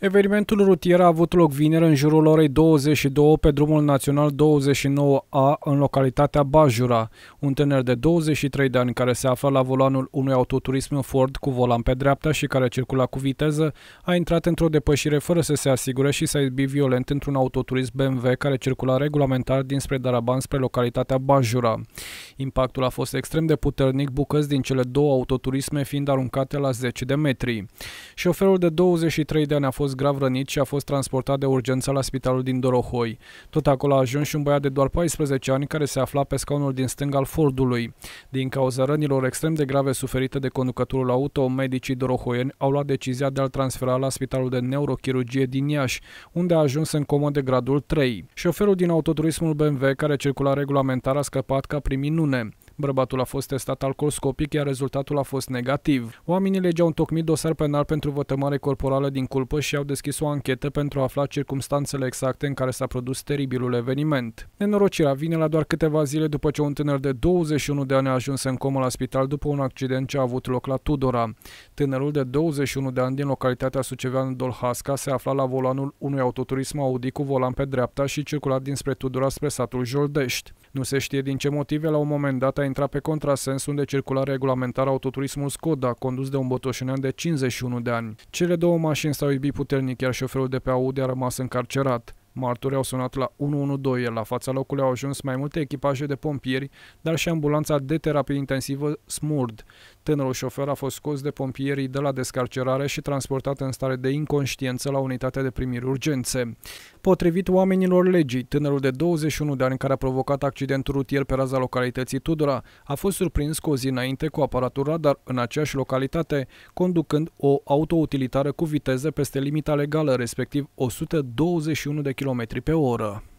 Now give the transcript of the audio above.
Evenimentul rutier a avut loc vineri în jurul orei 22 pe drumul național 29A în localitatea Bajura. Un tânăr de 23 de ani care se afla la volanul unui autoturism Ford cu volan pe dreapta și care circula cu viteză a intrat într-o depășire fără să se asigure și s-a izbit violent într-un autoturism BMW care circula regulamentar dinspre Daraban spre localitatea Bajura. Impactul a fost extrem de puternic, bucăți din cele două autoturisme fiind aruncate la 10 de metri. Șoferul de 23 de ani a fost fost grav rănit și a fost transportat de urgență la spitalul din Dorohoi. Tot acolo a ajuns și un băiat de doar 14 ani care se afla pe scaunul din stânga al Fordului. Din cauza rănilor extrem de grave suferite de conducătorul auto, medicii dorohoieni au luat decizia de a-l transfera la spitalul de neurochirurgie din Iași, unde a ajuns în comă de gradul 3. Șoferul din autoturismul BMW, care circula regulamentar, a scăpat ca prin minune. Bărbatul a fost testat alcoolscopic, iar rezultatul a fost negativ. Oamenii legea un tocmit dosar penal pentru vătămare corporală din culpă și au deschis o anchetă pentru a afla circumstanțele exacte în care s-a produs teribilul eveniment. Nenorocirea vine la doar câteva zile după ce un tânăr de 21 de ani a ajuns în comă la spital după un accident ce a avut loc la Tudora. Tânărul de 21 de ani din localitatea suceveană Dolhasca se afla la volanul unui autoturism Audi cu volan pe dreapta și circula dinspre Tudora spre satul Joldești. Nu se știe din ce motive la un moment dat a intra pe contrasens unde circula regulamentar autoturismul Skoda, condus de un botoșenean de 51 de ani. Cele două mașini s-au iubit puternic, iar șoferul de pe Audi a rămas încarcerat. Martorii au sunat la 112, iar la fața locului au ajuns mai multe echipaje de pompieri, dar și ambulanța de terapie intensivă Smurd. Tânărul șofer a fost scos de pompierii de la descarcerare și transportat în stare de inconștiență la unitatea de primiri urgențe. Potrivit oamenilor legii, tânărul de 21 de ani care a provocat accidentul rutier pe raza localității Tudora a fost surprins cu o zi înainte cu aparatul radar în aceeași localitate, conducând o autoutilitară cu viteză peste limita legală, respectiv 121 de km pe oră.